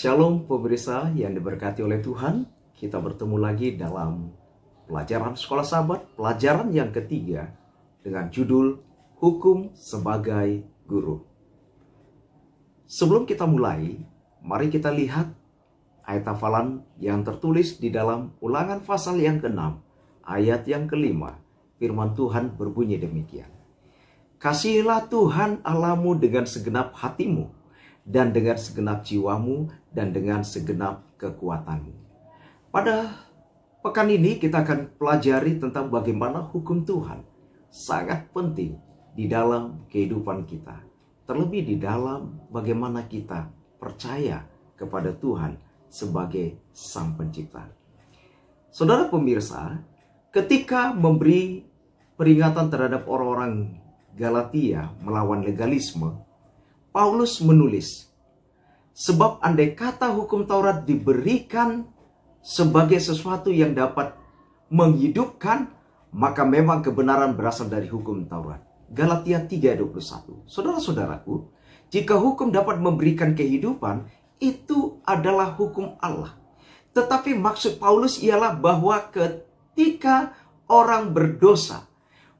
Shalom pemirsa yang diberkati oleh Tuhan. Kita bertemu lagi dalam pelajaran sekolah sahabat, pelajaran yang ketiga dengan judul Hukum sebagai Guru. Sebelum kita mulai, mari kita lihat ayat hafalan yang tertulis di dalam ulangan pasal yang ke-6, ayat yang ke-5. Firman Tuhan berbunyi demikian. Kasihilah Tuhan alamu dengan segenap hatimu, dan dengan segenap jiwamu dan dengan segenap kekuatanmu. Pada pekan ini kita akan pelajari tentang bagaimana hukum Tuhan sangat penting di dalam kehidupan kita. Terlebih di dalam bagaimana kita percaya kepada Tuhan sebagai Sang Pencipta. Saudara pemirsa, ketika memberi peringatan terhadap orang-orang Galatia melawan legalisme, Paulus menulis, Sebab andai kata hukum Taurat diberikan sebagai sesuatu yang dapat menghidupkan, maka memang kebenaran berasal dari hukum Taurat. Galatia 3:21. Saudara-saudaraku, jika hukum dapat memberikan kehidupan, itu adalah hukum Allah. Tetapi maksud Paulus ialah bahwa ketika orang berdosa,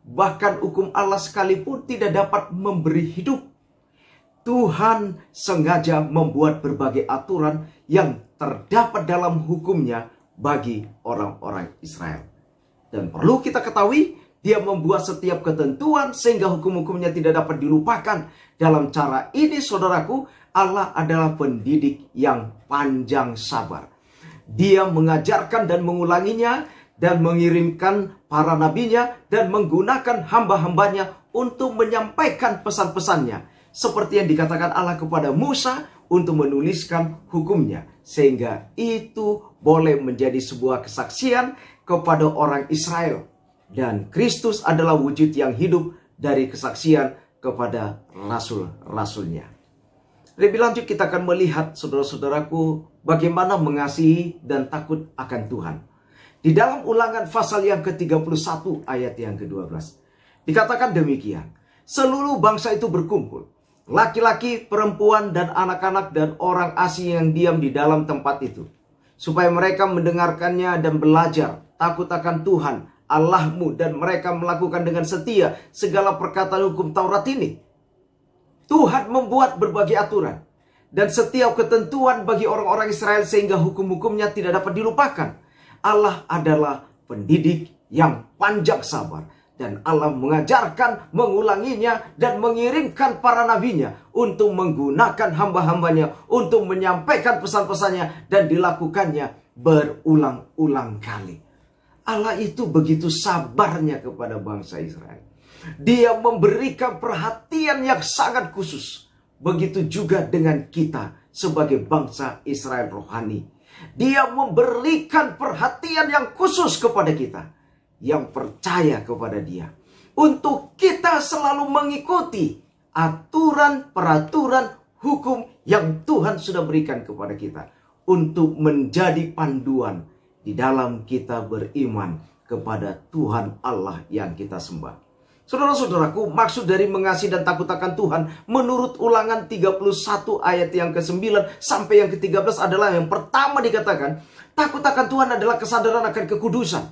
bahkan hukum Allah sekalipun tidak dapat memberi hidup Tuhan sengaja membuat berbagai aturan yang terdapat dalam hukumnya bagi orang-orang Israel. Dan perlu kita ketahui, dia membuat setiap ketentuan sehingga hukum-hukumnya tidak dapat dilupakan. Dalam cara ini, saudaraku, Allah adalah pendidik yang panjang sabar. Dia mengajarkan dan mengulanginya dan mengirimkan para nabinya dan menggunakan hamba-hambanya untuk menyampaikan pesan-pesannya seperti yang dikatakan Allah kepada Musa untuk menuliskan hukumnya sehingga itu boleh menjadi sebuah kesaksian kepada orang Israel dan Kristus adalah wujud yang hidup dari kesaksian kepada rasul-rasulnya. Lebih lanjut kita akan melihat saudara-saudaraku bagaimana mengasihi dan takut akan Tuhan. Di dalam ulangan pasal yang ke-31 ayat yang ke-12 dikatakan demikian. Seluruh bangsa itu berkumpul laki-laki, perempuan, dan anak-anak dan orang asing yang diam di dalam tempat itu. Supaya mereka mendengarkannya dan belajar, takut akan Tuhan, Allahmu, dan mereka melakukan dengan setia segala perkataan hukum Taurat ini. Tuhan membuat berbagai aturan dan setiap ketentuan bagi orang-orang Israel sehingga hukum-hukumnya tidak dapat dilupakan. Allah adalah pendidik yang panjang sabar dan Allah mengajarkan mengulanginya dan mengirimkan para nabinya untuk menggunakan hamba-hambanya untuk menyampaikan pesan-pesannya dan dilakukannya berulang-ulang kali. Allah itu begitu sabarnya kepada bangsa Israel. Dia memberikan perhatian yang sangat khusus. Begitu juga dengan kita sebagai bangsa Israel rohani. Dia memberikan perhatian yang khusus kepada kita yang percaya kepada Dia. Untuk kita selalu mengikuti aturan, peraturan, hukum yang Tuhan sudah berikan kepada kita untuk menjadi panduan di dalam kita beriman kepada Tuhan Allah yang kita sembah. Saudara-saudaraku, maksud dari mengasihi dan takut akan Tuhan menurut ulangan 31 ayat yang ke-9 sampai yang ke-13 adalah yang pertama dikatakan, takut akan Tuhan adalah kesadaran akan kekudusan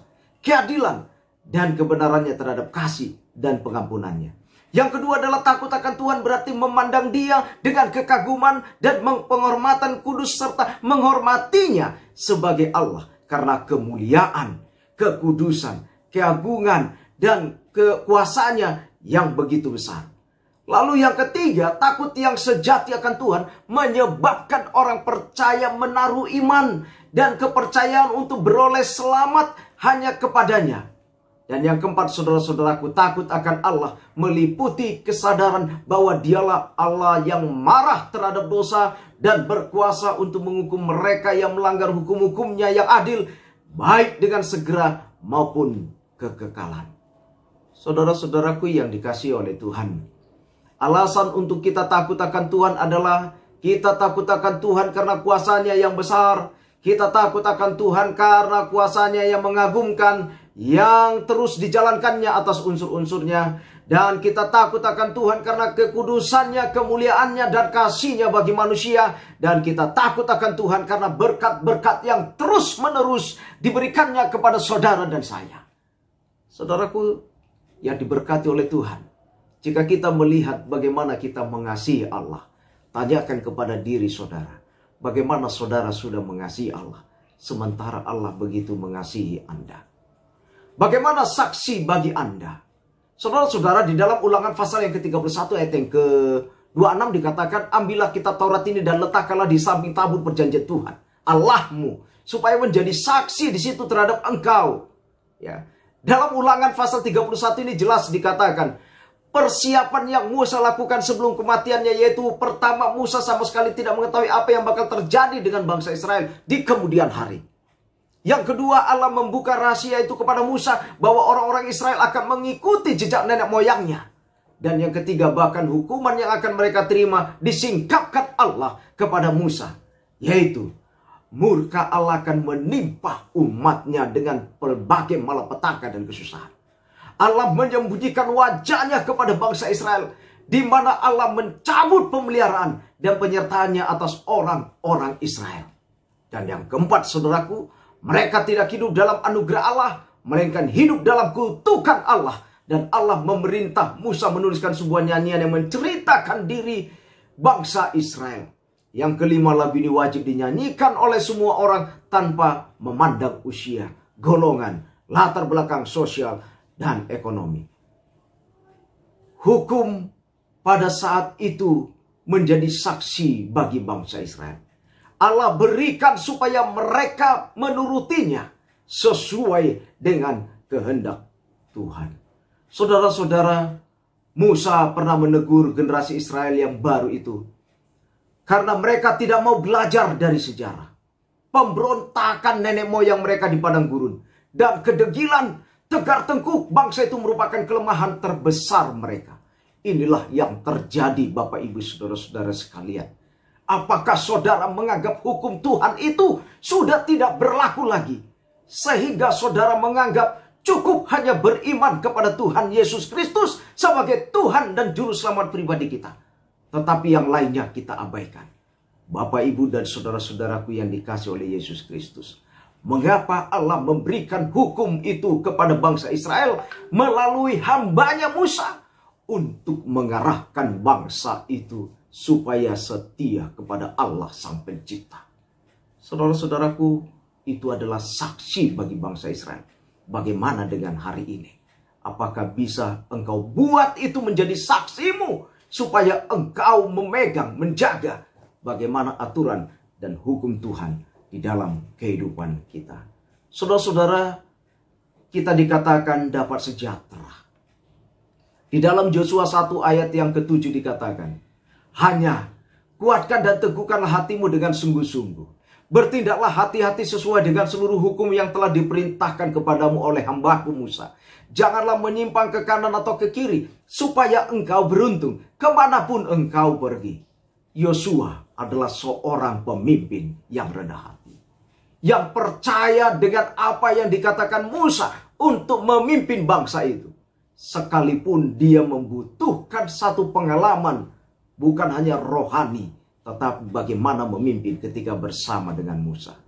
keadilan, dan kebenarannya terhadap kasih dan pengampunannya. Yang kedua adalah takut akan Tuhan berarti memandang dia dengan kekaguman dan penghormatan kudus serta menghormatinya sebagai Allah. Karena kemuliaan, kekudusan, keagungan, dan kekuasaannya yang begitu besar. Lalu yang ketiga, takut yang sejati akan Tuhan menyebabkan orang percaya menaruh iman dan kepercayaan untuk beroleh selamat hanya kepadanya. Dan yang keempat saudara-saudaraku takut akan Allah meliputi kesadaran bahwa dialah Allah yang marah terhadap dosa dan berkuasa untuk menghukum mereka yang melanggar hukum-hukumnya yang adil baik dengan segera maupun kekekalan. Saudara-saudaraku yang dikasih oleh Tuhan. Alasan untuk kita takut akan Tuhan adalah kita takut akan Tuhan karena kuasanya yang besar, kita takut akan Tuhan karena kuasanya yang mengagumkan yang terus dijalankannya atas unsur-unsurnya. Dan kita takut akan Tuhan karena kekudusannya, kemuliaannya, dan kasihnya bagi manusia. Dan kita takut akan Tuhan karena berkat-berkat yang terus menerus diberikannya kepada saudara dan saya. Saudaraku yang diberkati oleh Tuhan. Jika kita melihat bagaimana kita mengasihi Allah. Tanyakan kepada diri saudara bagaimana saudara sudah mengasihi Allah, sementara Allah begitu mengasihi Anda. Bagaimana saksi bagi Anda? Saudara-saudara, di dalam ulangan pasal yang ke-31 ayat yang ke-26 dikatakan, Ambillah kitab Taurat ini dan letakkanlah di samping tabut perjanjian Tuhan, Allahmu, supaya menjadi saksi di situ terhadap engkau. Ya. Dalam ulangan pasal 31 ini jelas dikatakan, persiapan yang Musa lakukan sebelum kematiannya yaitu pertama Musa sama sekali tidak mengetahui apa yang bakal terjadi dengan bangsa Israel di kemudian hari. Yang kedua Allah membuka rahasia itu kepada Musa bahwa orang-orang Israel akan mengikuti jejak nenek moyangnya. Dan yang ketiga bahkan hukuman yang akan mereka terima disingkapkan Allah kepada Musa. Yaitu murka Allah akan menimpa umatnya dengan berbagai malapetaka dan kesusahan. Allah menyembunyikan wajahnya kepada bangsa Israel di mana Allah mencabut pemeliharaan dan penyertaannya atas orang-orang Israel. Dan yang keempat, saudaraku, mereka tidak hidup dalam anugerah Allah, melainkan hidup dalam kutukan Allah. Dan Allah memerintah Musa menuliskan sebuah nyanyian yang menceritakan diri bangsa Israel. Yang kelima, lagu ini wajib dinyanyikan oleh semua orang tanpa memandang usia, golongan, latar belakang sosial, dan ekonomi. Hukum pada saat itu menjadi saksi bagi bangsa Israel. Allah berikan supaya mereka menurutinya sesuai dengan kehendak Tuhan. Saudara-saudara, Musa pernah menegur generasi Israel yang baru itu karena mereka tidak mau belajar dari sejarah. Pemberontakan nenek moyang mereka di padang gurun dan kedegilan Tegar tengkuk bangsa itu merupakan kelemahan terbesar mereka. Inilah yang terjadi Bapak Ibu Saudara-saudara sekalian. Apakah saudara menganggap hukum Tuhan itu sudah tidak berlaku lagi? Sehingga saudara menganggap cukup hanya beriman kepada Tuhan Yesus Kristus sebagai Tuhan dan Juru Selamat pribadi kita. Tetapi yang lainnya kita abaikan. Bapak, Ibu, dan saudara-saudaraku yang dikasih oleh Yesus Kristus. Mengapa Allah memberikan hukum itu kepada bangsa Israel melalui hambanya Musa untuk mengarahkan bangsa itu supaya setia kepada Allah Sang Pencipta. Saudara-saudaraku, itu adalah saksi bagi bangsa Israel. Bagaimana dengan hari ini? Apakah bisa engkau buat itu menjadi saksimu supaya engkau memegang, menjaga bagaimana aturan dan hukum Tuhan di dalam kehidupan kita. Saudara-saudara, kita dikatakan dapat sejahtera. Di dalam Yosua 1 ayat yang ketujuh dikatakan, Hanya kuatkan dan teguhkanlah hatimu dengan sungguh-sungguh. Bertindaklah hati-hati sesuai dengan seluruh hukum yang telah diperintahkan kepadamu oleh hambaku Musa. Janganlah menyimpang ke kanan atau ke kiri, supaya engkau beruntung kemanapun engkau pergi. Yosua adalah seorang pemimpin yang rendah hati yang percaya dengan apa yang dikatakan Musa untuk memimpin bangsa itu. Sekalipun dia membutuhkan satu pengalaman, bukan hanya rohani, tetapi bagaimana memimpin ketika bersama dengan Musa.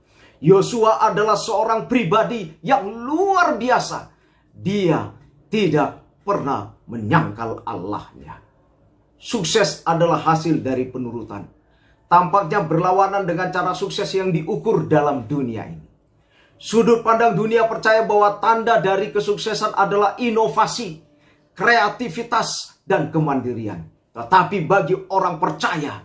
Yosua adalah seorang pribadi yang luar biasa. Dia tidak pernah menyangkal Allahnya. Sukses adalah hasil dari penurutan tampaknya berlawanan dengan cara sukses yang diukur dalam dunia ini. Sudut pandang dunia percaya bahwa tanda dari kesuksesan adalah inovasi, kreativitas, dan kemandirian. Tetapi bagi orang percaya,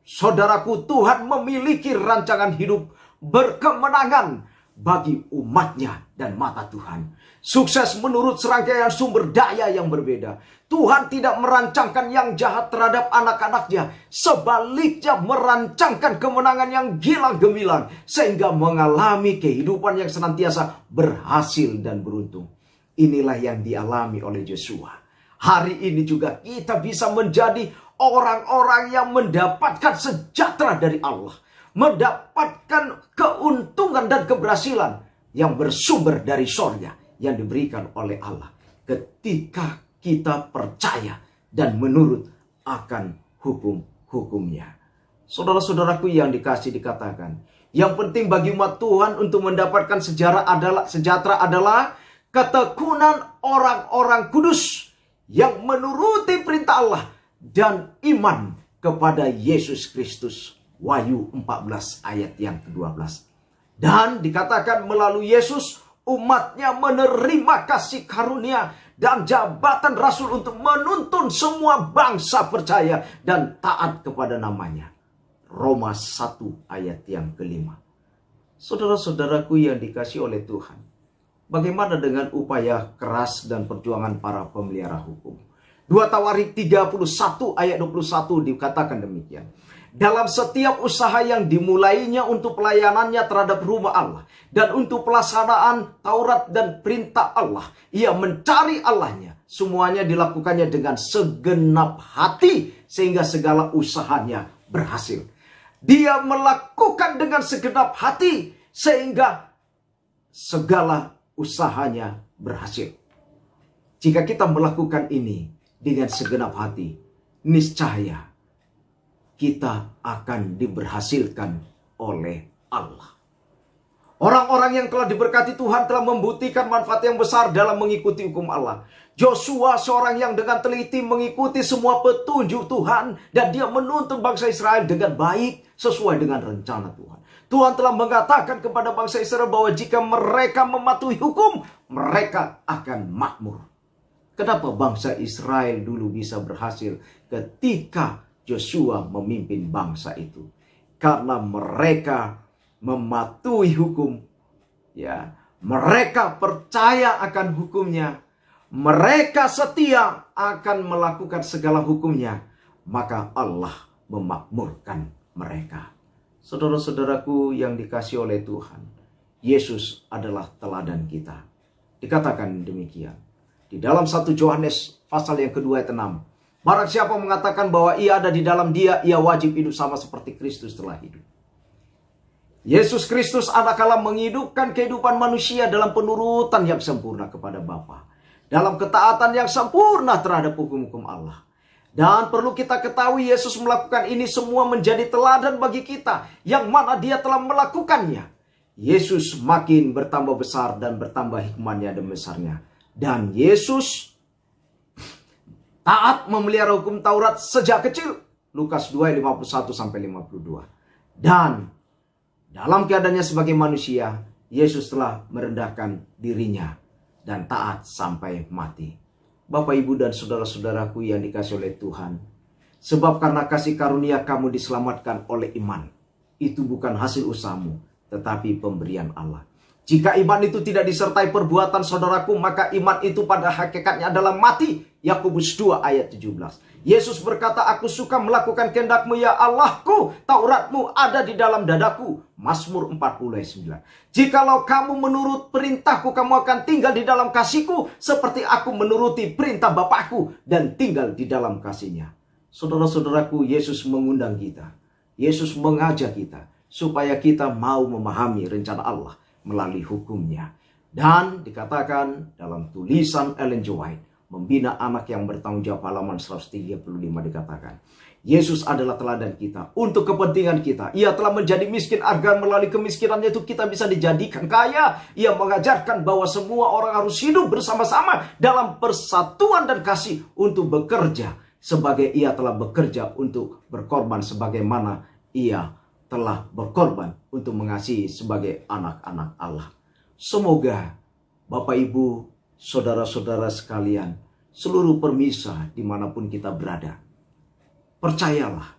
saudaraku, Tuhan memiliki rancangan hidup berkemenangan bagi umatnya dan mata Tuhan. Sukses menurut serangkaian sumber daya yang berbeda. Tuhan tidak merancangkan yang jahat terhadap anak-anaknya. Sebaliknya merancangkan kemenangan yang gila gemilang. Sehingga mengalami kehidupan yang senantiasa berhasil dan beruntung. Inilah yang dialami oleh Joshua. Hari ini juga kita bisa menjadi orang-orang yang mendapatkan sejahtera dari Allah mendapatkan keuntungan dan keberhasilan yang bersumber dari sorga yang diberikan oleh Allah. Ketika kita percaya dan menurut akan hukum-hukumnya. Saudara-saudaraku yang dikasih dikatakan, yang penting bagi umat Tuhan untuk mendapatkan sejarah adalah sejahtera adalah ketekunan orang-orang kudus yang menuruti perintah Allah dan iman kepada Yesus Kristus Wahyu 14 ayat yang ke-12. Dan dikatakan melalui Yesus umatnya menerima kasih karunia dan jabatan rasul untuk menuntun semua bangsa percaya dan taat kepada namanya. Roma 1 ayat yang kelima. Saudara-saudaraku yang dikasih oleh Tuhan, bagaimana dengan upaya keras dan perjuangan para pemelihara hukum? 2 Tawarik 31 ayat 21 dikatakan demikian dalam setiap usaha yang dimulainya untuk pelayanannya terhadap rumah Allah dan untuk pelaksanaan Taurat dan perintah Allah. Ia mencari Allahnya. Semuanya dilakukannya dengan segenap hati sehingga segala usahanya berhasil. Dia melakukan dengan segenap hati sehingga segala usahanya berhasil. Jika kita melakukan ini dengan segenap hati, niscaya kita akan diberhasilkan oleh Allah. Orang-orang yang telah diberkati Tuhan telah membuktikan manfaat yang besar dalam mengikuti hukum Allah. Joshua seorang yang dengan teliti mengikuti semua petunjuk Tuhan dan dia menuntun bangsa Israel dengan baik sesuai dengan rencana Tuhan. Tuhan telah mengatakan kepada bangsa Israel bahwa jika mereka mematuhi hukum, mereka akan makmur. Kenapa bangsa Israel dulu bisa berhasil ketika Joshua memimpin bangsa itu karena mereka mematuhi hukum ya mereka percaya akan hukumnya mereka setia akan melakukan segala hukumnya maka Allah memakmurkan mereka saudara-saudaraku yang dikasih oleh Tuhan Yesus adalah teladan kita dikatakan demikian di dalam satu Yohanes pasal yang kedua ayat 6 Barang siapa mengatakan bahwa ia ada di dalam dia, ia wajib hidup sama seperti Kristus telah hidup. Yesus Kristus adalah menghidupkan kehidupan manusia dalam penurutan yang sempurna kepada Bapa, dalam ketaatan yang sempurna terhadap hukum-hukum Allah. Dan perlu kita ketahui Yesus melakukan ini semua menjadi teladan bagi kita yang mana dia telah melakukannya. Yesus makin bertambah besar dan bertambah hikmahnya dan besarnya. Dan Yesus taat memelihara hukum Taurat sejak kecil. Lukas 2 ayat 51 sampai 52. Dan dalam keadaannya sebagai manusia, Yesus telah merendahkan dirinya dan taat sampai mati. Bapak, Ibu, dan saudara-saudaraku yang dikasih oleh Tuhan. Sebab karena kasih karunia kamu diselamatkan oleh iman. Itu bukan hasil usahamu, tetapi pemberian Allah. Jika iman itu tidak disertai perbuatan saudaraku, maka iman itu pada hakikatnya adalah mati Yakobus 2 ayat 17. Yesus berkata, aku suka melakukan kehendakmu ya Allahku, Tauratmu ada di dalam dadaku. Mazmur 49. Jikalau kamu menurut perintahku, kamu akan tinggal di dalam kasihku, seperti aku menuruti perintah Bapakku dan tinggal di dalam kasihnya. Saudara-saudaraku, Yesus mengundang kita. Yesus mengajak kita supaya kita mau memahami rencana Allah melalui hukumnya. Dan dikatakan dalam tulisan Ellen G. White, membina anak yang bertanggung jawab halaman 135 dikatakan. Yesus adalah teladan kita untuk kepentingan kita. Ia telah menjadi miskin agar melalui kemiskinannya itu kita bisa dijadikan kaya. Ia mengajarkan bahwa semua orang harus hidup bersama-sama dalam persatuan dan kasih untuk bekerja sebagai ia telah bekerja untuk berkorban sebagaimana ia telah berkorban untuk mengasihi sebagai anak-anak Allah. Semoga Bapak Ibu saudara-saudara sekalian, seluruh permisa dimanapun kita berada. Percayalah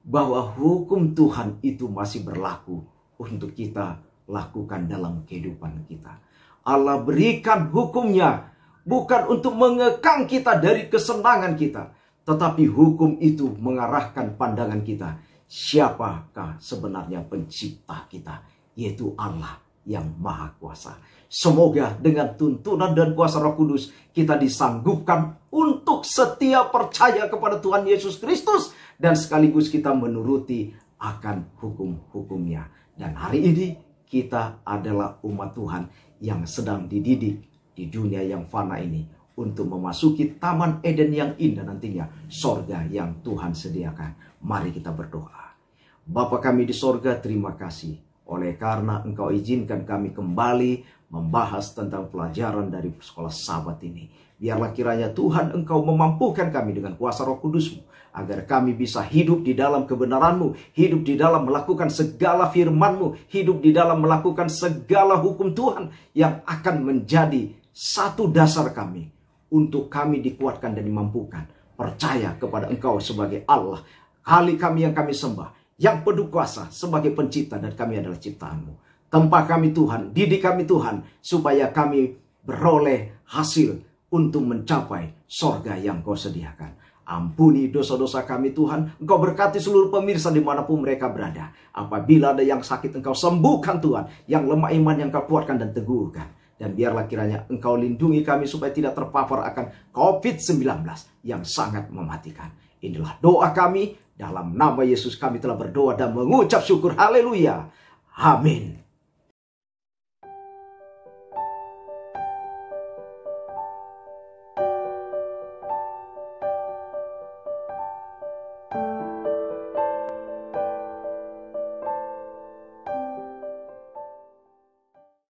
bahwa hukum Tuhan itu masih berlaku untuk kita lakukan dalam kehidupan kita. Allah berikan hukumnya bukan untuk mengekang kita dari kesenangan kita. Tetapi hukum itu mengarahkan pandangan kita. Siapakah sebenarnya pencipta kita? Yaitu Allah yang maha kuasa. Semoga dengan tuntunan dan kuasa roh kudus kita disanggupkan untuk setia percaya kepada Tuhan Yesus Kristus. Dan sekaligus kita menuruti akan hukum-hukumnya. Dan hari ini kita adalah umat Tuhan yang sedang dididik di dunia yang fana ini. Untuk memasuki taman Eden yang indah nantinya. Sorga yang Tuhan sediakan. Mari kita berdoa. Bapa kami di sorga terima kasih oleh karena engkau izinkan kami kembali membahas tentang pelajaran dari sekolah sahabat ini. Biarlah kiranya Tuhan engkau memampukan kami dengan kuasa roh kudusmu. Agar kami bisa hidup di dalam kebenaranmu. Hidup di dalam melakukan segala firmanmu. Hidup di dalam melakukan segala hukum Tuhan. Yang akan menjadi satu dasar kami. Untuk kami dikuatkan dan dimampukan. Percaya kepada engkau sebagai Allah. Kali kami yang kami sembah yang penuh kuasa sebagai pencipta dan kami adalah ciptaanmu. Tempat kami Tuhan, didik kami Tuhan, supaya kami beroleh hasil untuk mencapai sorga yang kau sediakan. Ampuni dosa-dosa kami Tuhan. Engkau berkati seluruh pemirsa dimanapun mereka berada. Apabila ada yang sakit engkau sembuhkan Tuhan. Yang lemah iman yang kau kuatkan dan teguhkan. Dan biarlah kiranya engkau lindungi kami supaya tidak terpapar akan COVID-19 yang sangat mematikan. Inilah doa kami dalam nama Yesus kami telah berdoa dan mengucap syukur. Haleluya. Amin.